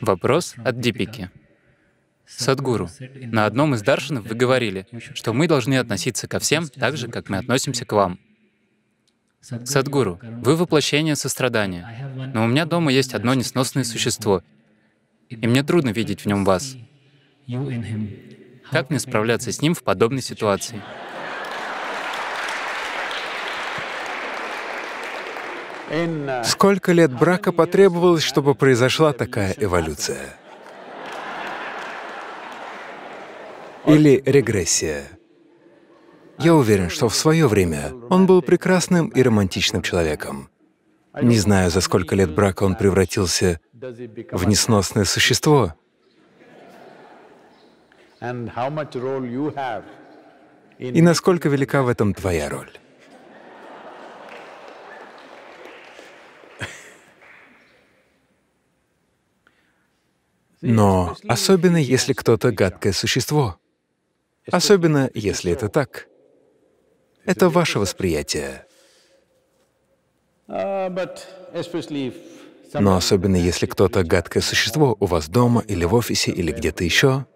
Вопрос от Дипики. Садгуру, на одном из даршинов вы говорили, что мы должны относиться ко всем так же, как мы относимся к вам. Садгуру, вы воплощение сострадания, но у меня дома есть одно несносное существо, и мне трудно видеть в нем вас. Как мне справляться с ним в подобной ситуации? Сколько лет брака потребовалось, чтобы произошла такая эволюция? Или регрессия? Я уверен, что в свое время он был прекрасным и романтичным человеком. Не знаю, за сколько лет брака он превратился в несносное существо. И насколько велика в этом твоя роль? Но особенно если кто-то гадкое существо, особенно если это так, это ваше восприятие. А, Но особенно если кто-то гадкое существо у вас дома или в офисе или где-то еще,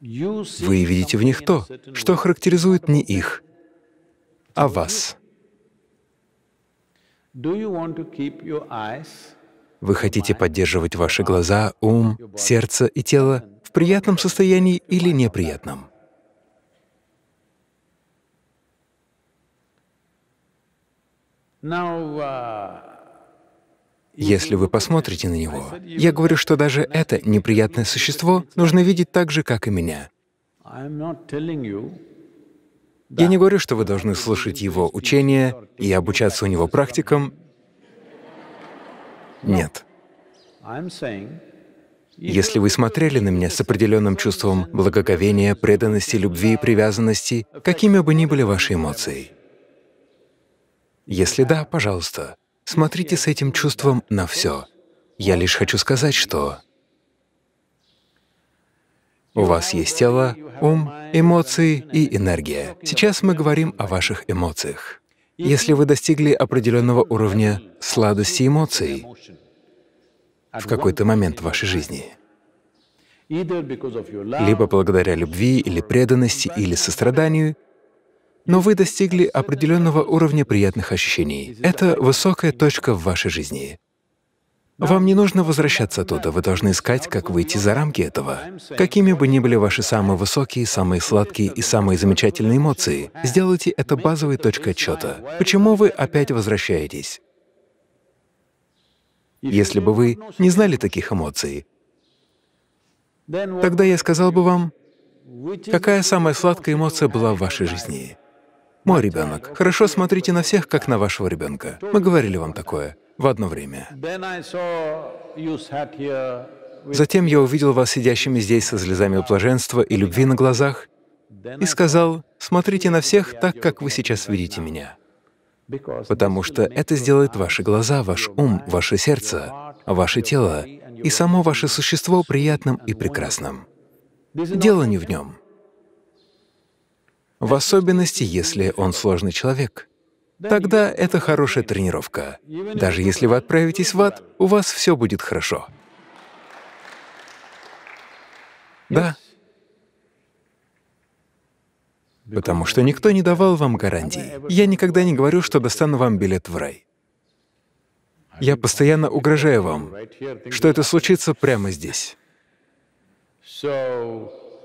вы видите в них то, что характеризует не их, а вас. Вы хотите поддерживать ваши глаза, ум, сердце и тело в приятном состоянии или неприятном. Если вы посмотрите на него, я говорю, что даже это неприятное существо нужно видеть так же, как и меня. Я не говорю, что вы должны слушать его учения и обучаться у него практикам нет. Если вы смотрели на меня с определенным чувством благоговения, преданности, любви и привязанности, какими бы ни были ваши эмоции, если да, пожалуйста, смотрите с этим чувством на все. Я лишь хочу сказать, что у вас есть тело, ум, эмоции и энергия. Сейчас мы говорим о ваших эмоциях если вы достигли определенного уровня сладости эмоций в какой-то момент в вашей жизни, либо благодаря любви или преданности или состраданию, но вы достигли определенного уровня приятных ощущений. Это высокая точка в вашей жизни. Вам не нужно возвращаться туда, вы должны искать, как выйти за рамки этого. Какими бы ни были ваши самые высокие, самые сладкие и самые замечательные эмоции, сделайте это базовой точкой отчета. Почему вы опять возвращаетесь? Если бы вы не знали таких эмоций, тогда я сказал бы вам, какая самая сладкая эмоция была в вашей жизни. Мой ребенок. Хорошо смотрите на всех, как на вашего ребенка. Мы говорили вам такое в одно время. Затем я увидел вас сидящими здесь со слезами блаженства и любви на глазах и сказал, смотрите на всех так, как вы сейчас видите меня, потому что это сделает ваши глаза, ваш ум, ваше сердце, ваше тело и само ваше существо приятным и прекрасным. Дело не в нем в особенности если он сложный человек. Тогда это хорошая тренировка. Даже если вы отправитесь в ад, у вас все будет хорошо. Да. Потому что никто не давал вам гарантий. Я никогда не говорю, что достану вам билет в рай. Я постоянно угрожаю вам, что это случится прямо здесь.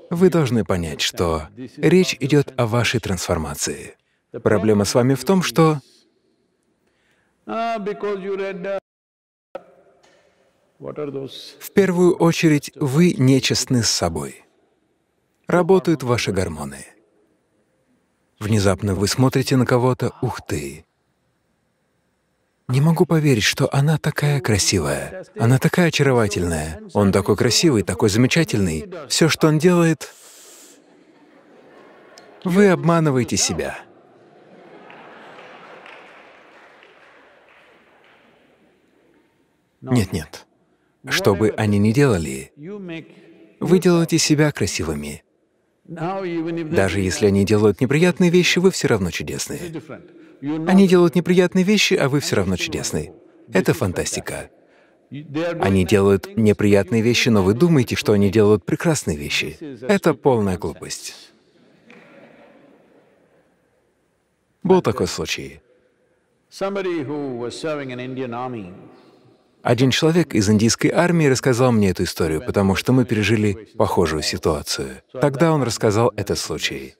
Вы должны понять, что речь идет о вашей трансформации. Проблема с вами в том, что в первую очередь вы нечестны с собой. Работают ваши гормоны. Внезапно вы смотрите на кого-то, ух ты, не могу поверить, что она такая красивая. Она такая очаровательная. Он такой красивый, такой замечательный. Все, что он делает, вы обманываете себя. Нет, нет. Что бы они ни делали, вы делаете себя красивыми. Даже если они делают неприятные вещи, вы все равно чудесные. Они делают неприятные вещи, а вы все равно чудесные. Это фантастика. Они делают неприятные вещи, но вы думаете, что они делают прекрасные вещи. Это полная глупость. Был такой случай. Один человек из индийской армии рассказал мне эту историю, потому что мы пережили похожую ситуацию. Тогда он рассказал этот случай.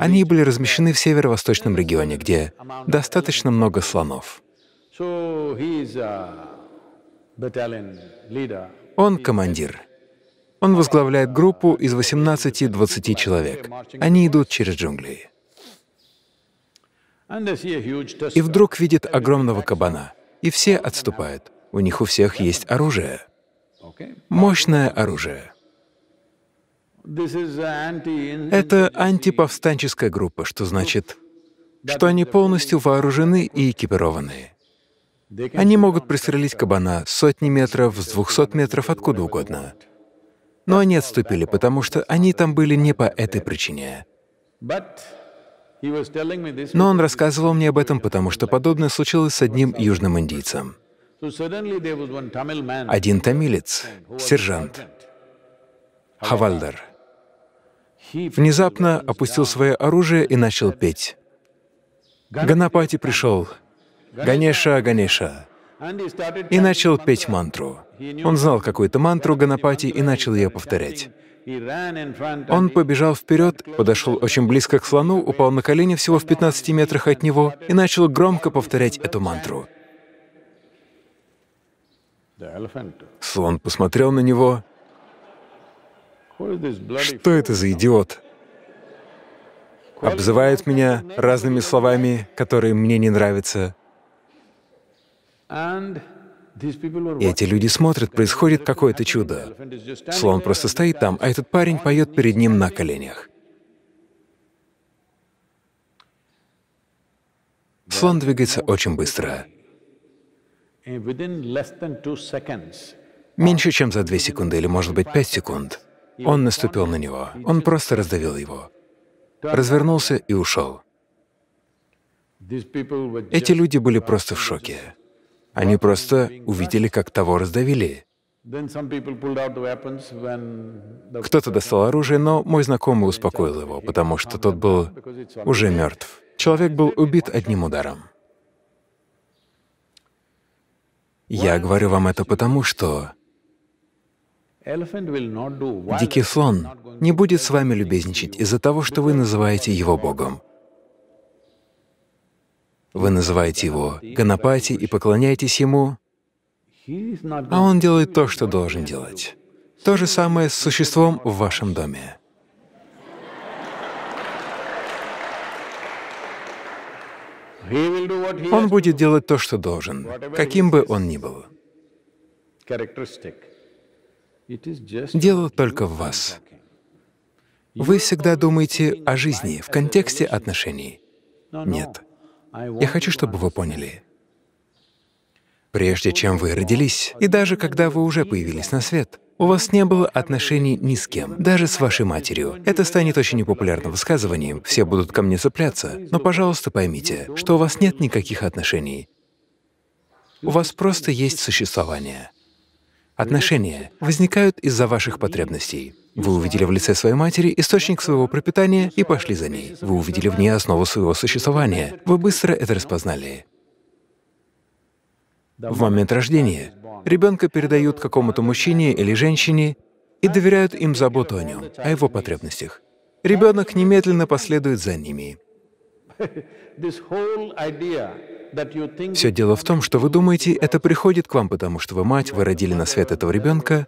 Они были размещены в северо-восточном регионе, где достаточно много слонов. Он командир. Он возглавляет группу из 18-20 человек. Они идут через джунгли и вдруг видит огромного кабана, и все отступают. У них у всех есть оружие. Мощное оружие. Это антиповстанческая группа, что значит, что они полностью вооружены и экипированы. Они могут пристрелить кабана сотни метров, с двухсот метров, откуда угодно. Но они отступили, потому что они там были не по этой причине. Но он рассказывал мне об этом, потому что подобное случилось с одним южным индийцем. Один тамилец, сержант, Хавальдар, внезапно опустил свое оружие и начал петь. Ганапати пришел, Ганеша, Ганеша, и начал петь мантру. Он знал какую-то мантру Ганапати и начал ее повторять. Он побежал вперед, подошел очень близко к слону, упал на колени всего в 15 метрах от него и начал громко повторять эту мантру. Слон посмотрел на него. «Что это за идиот?» Обзывает меня разными словами, которые мне не нравятся. И эти люди смотрят, происходит какое-то чудо. Слон просто стоит там, а этот парень поет перед ним на коленях. Слон двигается очень быстро. Меньше чем за две секунды или, может быть, пять секунд он наступил на него, он просто раздавил его, развернулся и ушел. Эти люди были просто в шоке. Они просто увидели, как того раздавили. Кто-то достал оружие, но мой знакомый успокоил его, потому что тот был уже мертв. Человек был убит одним ударом. Я говорю вам это потому, что дикий слон не будет с вами любезничать из-за того, что вы называете его Богом. Вы называете его Ганапати и поклоняетесь ему, а он делает то, что должен делать. То же самое с существом в вашем доме. Он будет делать то, что должен, каким бы он ни был. Дело только в вас. Вы всегда думаете о жизни в контексте отношений. Нет. Я хочу, чтобы вы поняли. Прежде чем вы родились, и даже когда вы уже появились на свет, у вас не было отношений ни с кем, даже с вашей матерью. Это станет очень непопулярным высказыванием, все будут ко мне цепляться, но, пожалуйста, поймите, что у вас нет никаких отношений. У вас просто есть существование. Отношения возникают из-за ваших потребностей. Вы увидели в лице своей матери источник своего пропитания и пошли за ней. Вы увидели в ней основу своего существования. Вы быстро это распознали. В момент рождения ребенка передают какому-то мужчине или женщине и доверяют им заботу о нем, о его потребностях. Ребенок немедленно последует за ними. Все дело в том, что вы думаете, это приходит к вам, потому что вы мать, вы родили на свет этого ребенка.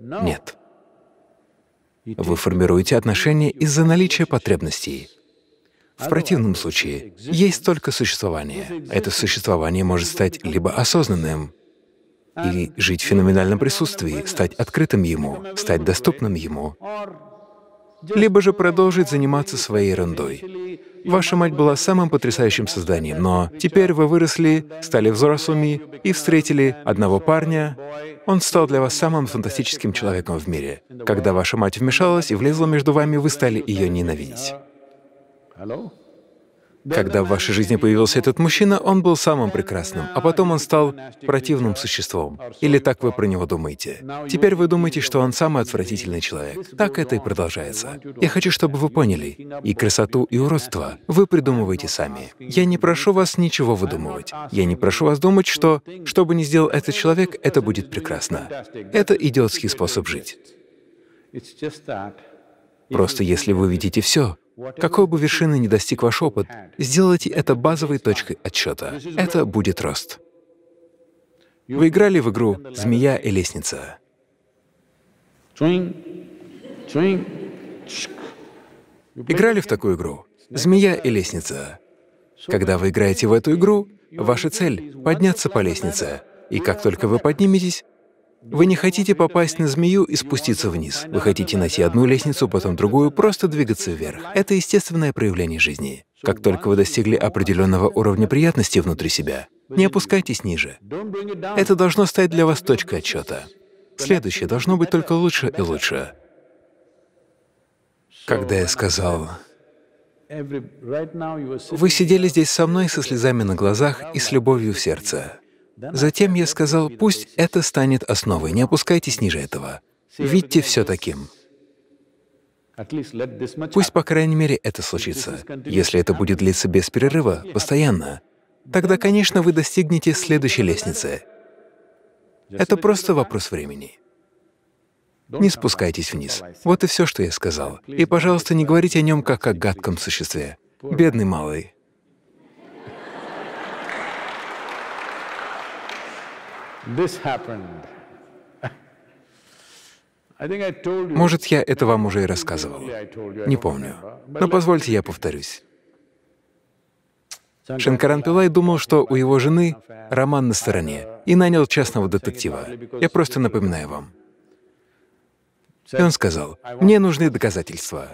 Нет. Вы формируете отношения из-за наличия потребностей. В противном случае есть только существование. Это существование может стать либо осознанным, и жить в феноменальном присутствии, стать открытым ему, стать доступным ему, либо же продолжить заниматься своей ерундой. Ваша мать была самым потрясающим созданием, но теперь вы выросли, стали взрослыми и встретили одного парня. Он стал для вас самым фантастическим человеком в мире. Когда ваша мать вмешалась и влезла между вами, вы стали ее ненавидеть. Когда в вашей жизни появился этот мужчина, он был самым прекрасным, а потом он стал противным существом. Или так вы про него думаете. Теперь вы думаете, что он самый отвратительный человек. Так это и продолжается. Я хочу, чтобы вы поняли, и красоту, и уродство вы придумываете сами. Я не прошу вас ничего выдумывать. Я не прошу вас думать, что, что бы ни сделал этот человек, это будет прекрасно. Это идиотский способ жить. Просто если вы видите все, какой бы вершины ни достиг ваш опыт, сделайте это базовой точкой отсчета. Это будет рост. Вы играли в игру «Змея и лестница». Играли в такую игру «Змея и лестница». Когда вы играете в эту игру, ваша цель — подняться по лестнице, и как только вы подниметесь, вы не хотите попасть на змею и спуститься вниз. Вы хотите найти одну лестницу, потом другую, просто двигаться вверх. Это естественное проявление жизни. Как только вы достигли определенного уровня приятности внутри себя, не опускайтесь ниже. Это должно стать для вас точкой отчета. Следующее должно быть только лучше и лучше. Когда я сказал, «Вы сидели здесь со мной со слезами на глазах и с любовью в сердце. Затем я сказал, пусть это станет основой, не опускайтесь ниже этого. Видьте все таким. Пусть, по крайней мере, это случится. Если это будет длиться без перерыва, постоянно, тогда, конечно, вы достигнете следующей лестницы. Это просто вопрос времени. Не спускайтесь вниз. Вот и все, что я сказал. И, пожалуйста, не говорите о нем как о гадком существе. Бедный малый. Может, я это вам уже и рассказывал. Не помню. Но позвольте я повторюсь. Шанкаран Пилай думал, что у его жены роман на стороне, и нанял частного детектива. Я просто напоминаю вам. И он сказал, «Мне нужны доказательства».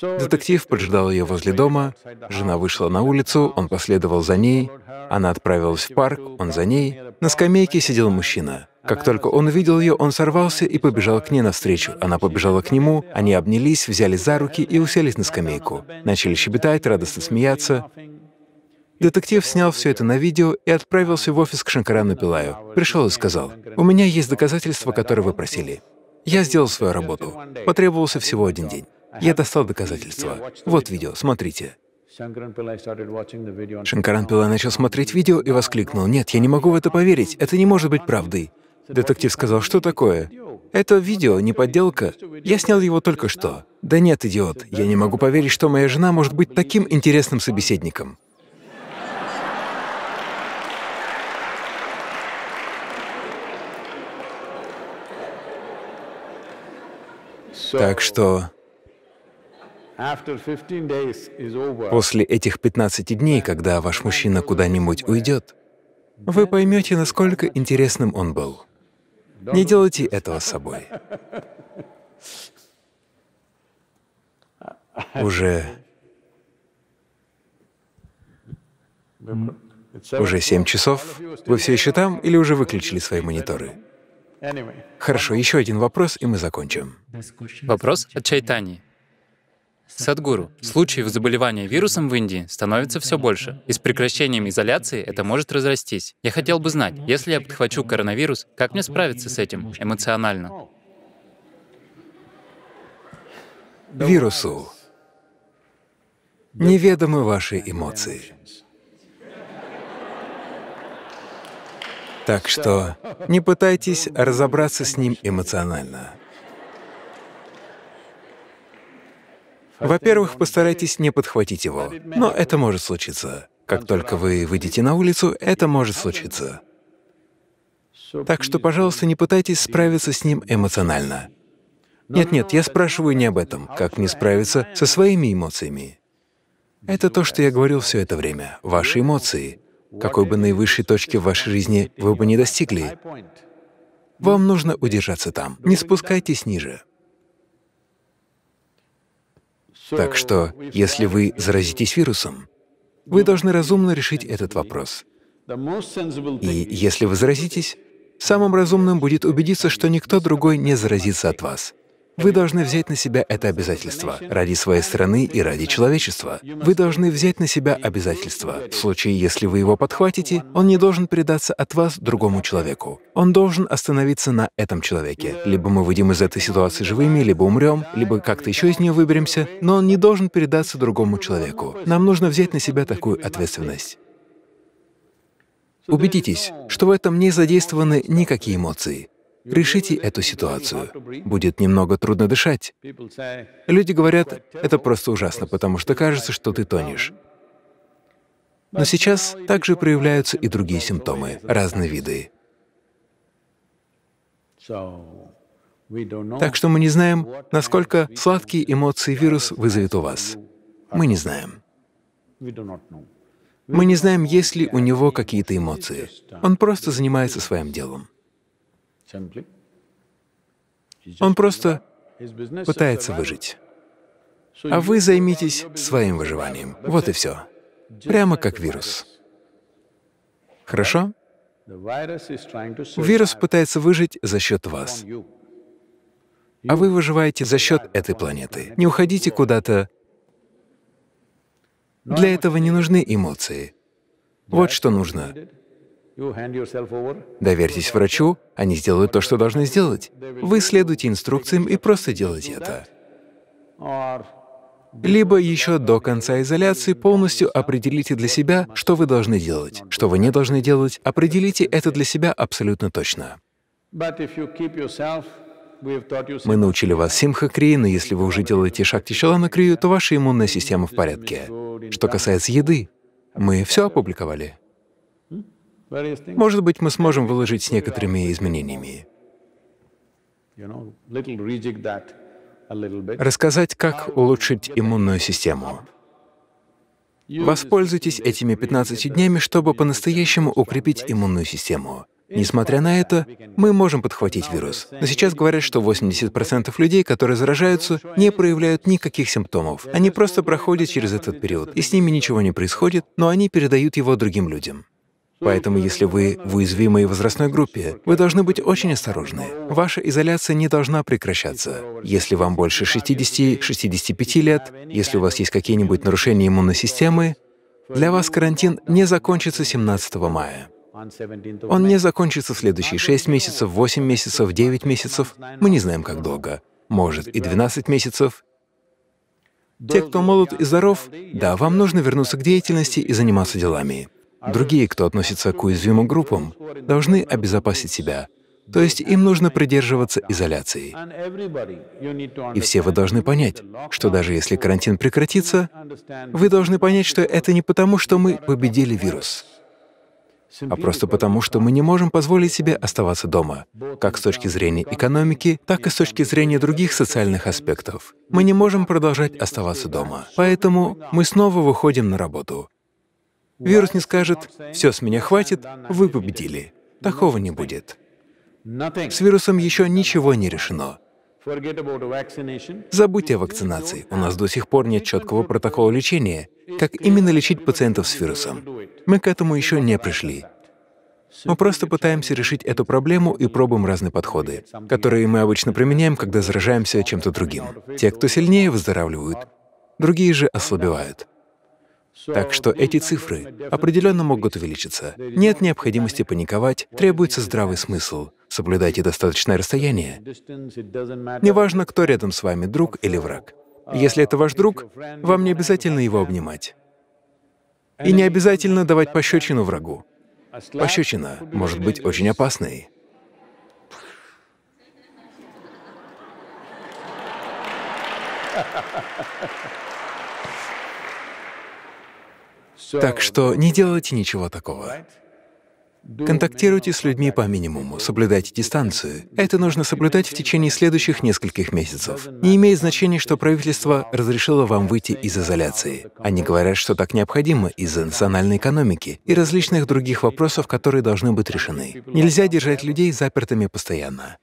Детектив поджидал ее возле дома, жена вышла на улицу, он последовал за ней, она отправилась в парк, он за ней. На скамейке сидел мужчина. Как только он увидел ее, он сорвался и побежал к ней навстречу. Она побежала к нему, они обнялись, взяли за руки и уселись на скамейку. Начали щебетать, радостно смеяться. Детектив снял все это на видео и отправился в офис к Шанкарану Пилаю. Пришел и сказал, «У меня есть доказательства, которые вы просили. Я сделал свою работу. Потребовался всего один день». Я достал доказательства. Вот видео, смотрите. Шанкаран Пила начал смотреть видео и воскликнул, «Нет, я не могу в это поверить, это не может быть правдой». Детектив сказал, «Что такое?» «Это видео, не подделка. Я снял его только что». «Да нет, идиот, я не могу поверить, что моя жена может быть таким интересным собеседником». Так что После этих 15 дней, когда ваш мужчина куда-нибудь уйдет, вы поймете, насколько интересным он был. Не делайте этого с собой. Уже уже 7 часов. Вы все еще там или уже выключили свои мониторы? Хорошо, еще один вопрос, и мы закончим. Вопрос от Чайтани. Садгуру, случаев заболевания вирусом в Индии становится все больше, и с прекращением изоляции это может разрастись. Я хотел бы знать, если я подхвачу коронавирус, как мне справиться с этим эмоционально? Вирусу неведомы ваши эмоции. Так что не пытайтесь разобраться с ним эмоционально. Во-первых, постарайтесь не подхватить его, но это может случиться. Как только вы выйдете на улицу, это может случиться. Так что, пожалуйста, не пытайтесь справиться с ним эмоционально. Нет-нет, я спрашиваю не об этом, как мне справиться со своими эмоциями. Это то, что я говорил все это время. Ваши эмоции, какой бы наивысшей точки в вашей жизни вы бы не достигли, вам нужно удержаться там. Не спускайтесь ниже. Так что, если вы заразитесь вирусом, вы должны разумно решить этот вопрос. И если вы заразитесь, самым разумным будет убедиться, что никто другой не заразится от вас. Вы должны взять на себя это обязательство ради своей страны и ради человечества. Вы должны взять на себя обязательство. В случае, если вы его подхватите, он не должен передаться от вас другому человеку. Он должен остановиться на этом человеке. Либо мы выйдем из этой ситуации живыми, либо умрем, либо как-то еще из нее выберемся, но он не должен передаться другому человеку. Нам нужно взять на себя такую ответственность. Убедитесь, что в этом не задействованы никакие эмоции. Решите эту ситуацию. Будет немного трудно дышать. Люди говорят, это просто ужасно, потому что кажется, что ты тонешь. Но сейчас также проявляются и другие симптомы, разные виды. Так что мы не знаем, насколько сладкие эмоции вирус вызовет у вас. Мы не знаем. Мы не знаем, есть ли у него какие-то эмоции. Он просто занимается своим делом. Он просто пытается выжить. А вы займитесь своим выживанием. Вот и все. Прямо как вирус. Хорошо? Вирус пытается выжить за счет вас. А вы выживаете за счет этой планеты. Не уходите куда-то. Для этого не нужны эмоции. Вот что нужно Доверьтесь врачу, они сделают то, что должны сделать. Вы следуйте инструкциям и просто делайте это. Либо еще до конца изоляции полностью определите для себя, что вы должны делать, что вы не должны делать, определите это для себя абсолютно точно. Мы научили вас симхакрии, но если вы уже делаете шактичаланакрию, то ваша иммунная система в порядке. Что касается еды, мы все опубликовали. Может быть, мы сможем выложить с некоторыми изменениями. Рассказать, как улучшить иммунную систему. Воспользуйтесь этими 15 днями, чтобы по-настоящему укрепить иммунную систему. Несмотря на это, мы можем подхватить вирус. Но сейчас говорят, что 80% людей, которые заражаются, не проявляют никаких симптомов. Они просто проходят через этот период, и с ними ничего не происходит, но они передают его другим людям. Поэтому, если вы в уязвимой возрастной группе, вы должны быть очень осторожны. Ваша изоляция не должна прекращаться. Если вам больше 60-65 лет, если у вас есть какие-нибудь нарушения иммунной системы, для вас карантин не закончится 17 мая. Он не закончится в следующие 6 месяцев, 8 месяцев, 9 месяцев, мы не знаем, как долго. Может, и 12 месяцев, те, кто молод и здоров, да, вам нужно вернуться к деятельности и заниматься делами. Другие, кто относится к уязвимым группам, должны обезопасить себя. То есть им нужно придерживаться изоляции. И все вы должны понять, что даже если карантин прекратится, вы должны понять, что это не потому, что мы победили вирус, а просто потому, что мы не можем позволить себе оставаться дома, как с точки зрения экономики, так и с точки зрения других социальных аспектов. Мы не можем продолжать оставаться дома, поэтому мы снова выходим на работу, Вирус не скажет «все, с меня хватит, вы победили». Такого не будет. С вирусом еще ничего не решено. Забудьте о вакцинации. У нас до сих пор нет четкого протокола лечения, как именно лечить пациентов с вирусом. Мы к этому еще не пришли. Мы просто пытаемся решить эту проблему и пробуем разные подходы, которые мы обычно применяем, когда заражаемся чем-то другим. Те, кто сильнее, выздоравливают, другие же ослабевают. Так что эти цифры определенно могут увеличиться. Нет необходимости паниковать, требуется здравый смысл. Соблюдайте достаточное расстояние. Неважно, кто рядом с вами, друг или враг. Если это ваш друг, вам не обязательно его обнимать. И не обязательно давать пощечину врагу. Пощечина может быть очень опасной. Ha ha ha ha ha. Так что не делайте ничего такого. Контактируйте с людьми по минимуму, соблюдайте дистанцию. Это нужно соблюдать в течение следующих нескольких месяцев. Не имеет значения, что правительство разрешило вам выйти из изоляции. Они говорят, что так необходимо из-за национальной экономики и различных других вопросов, которые должны быть решены. Нельзя держать людей запертыми постоянно.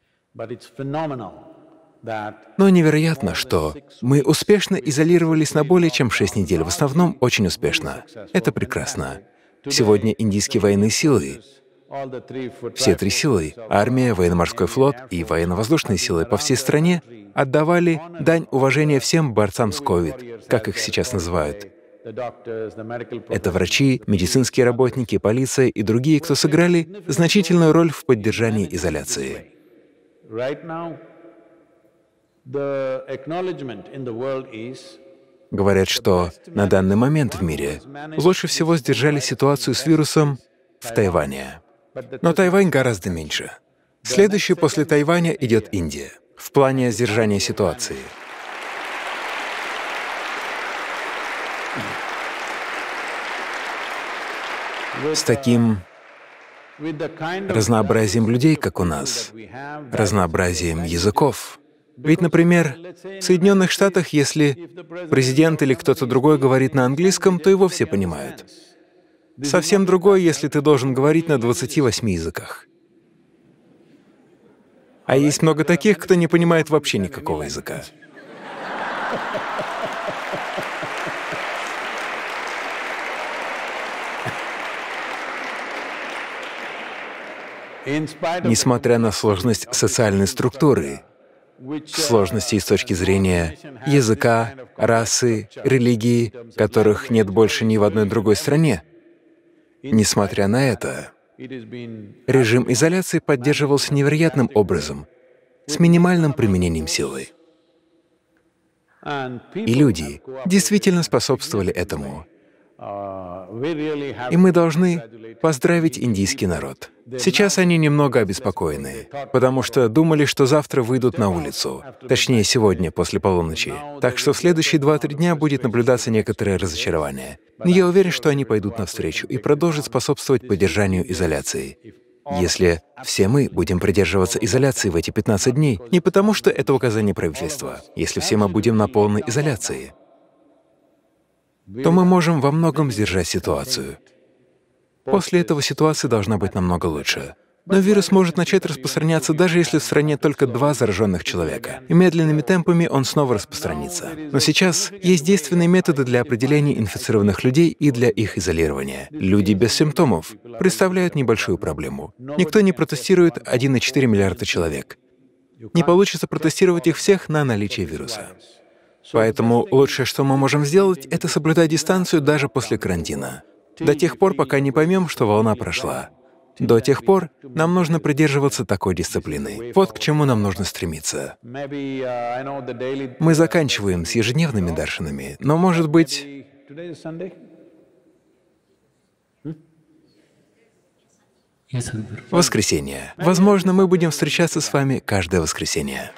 Но невероятно, что мы успешно изолировались на более чем 6 недель, в основном очень успешно. Это прекрасно. Сегодня индийские военные силы, все три силы — армия, военно-морской флот и военно-воздушные силы по всей стране — отдавали дань уважения всем борцам с COVID, как их сейчас называют. Это врачи, медицинские работники, полиция и другие, кто сыграли значительную роль в поддержании изоляции. Говорят, что на данный момент в мире лучше всего сдержали ситуацию с вирусом в Тайване. Но Тайвань гораздо меньше. Следующей после Тайваня идет Индия в плане сдержания ситуации. С таким разнообразием людей, как у нас, разнообразием языков, ведь, например, в Соединенных Штатах, если президент или кто-то другой говорит на английском, то его все понимают. Совсем другое, если ты должен говорить на 28 языках. А есть много таких, кто не понимает вообще никакого языка. Несмотря на сложность социальной структуры, сложностей с точки зрения языка, расы, религии, которых нет больше ни в одной другой стране. Несмотря на это, режим изоляции поддерживался невероятным образом, с минимальным применением силы. И люди действительно способствовали этому. Uh, и мы должны поздравить индийский народ. Сейчас они немного обеспокоены, потому что думали, что завтра выйдут на улицу, точнее сегодня после полуночи. Так что в следующие два-три дня будет наблюдаться некоторое разочарование. Но я уверен, что они пойдут навстречу и продолжат способствовать поддержанию изоляции. Если все мы будем придерживаться изоляции в эти 15 дней, не потому что это указание правительства, если все мы будем на полной изоляции, то мы можем во многом сдержать ситуацию. После этого ситуация должна быть намного лучше. Но вирус может начать распространяться, даже если в стране только два зараженных человека, и медленными темпами он снова распространится. Но сейчас есть действенные методы для определения инфицированных людей и для их изолирования. Люди без симптомов представляют небольшую проблему. Никто не протестирует 1,4 миллиарда человек. Не получится протестировать их всех на наличие вируса. Поэтому лучшее, что мы можем сделать, это соблюдать дистанцию даже после карантина. До тех пор, пока не поймем, что волна прошла. До тех пор нам нужно придерживаться такой дисциплины. Вот к чему нам нужно стремиться. Мы заканчиваем с ежедневными даршинами, но, может быть... Воскресенье. Возможно, мы будем встречаться с вами каждое воскресенье.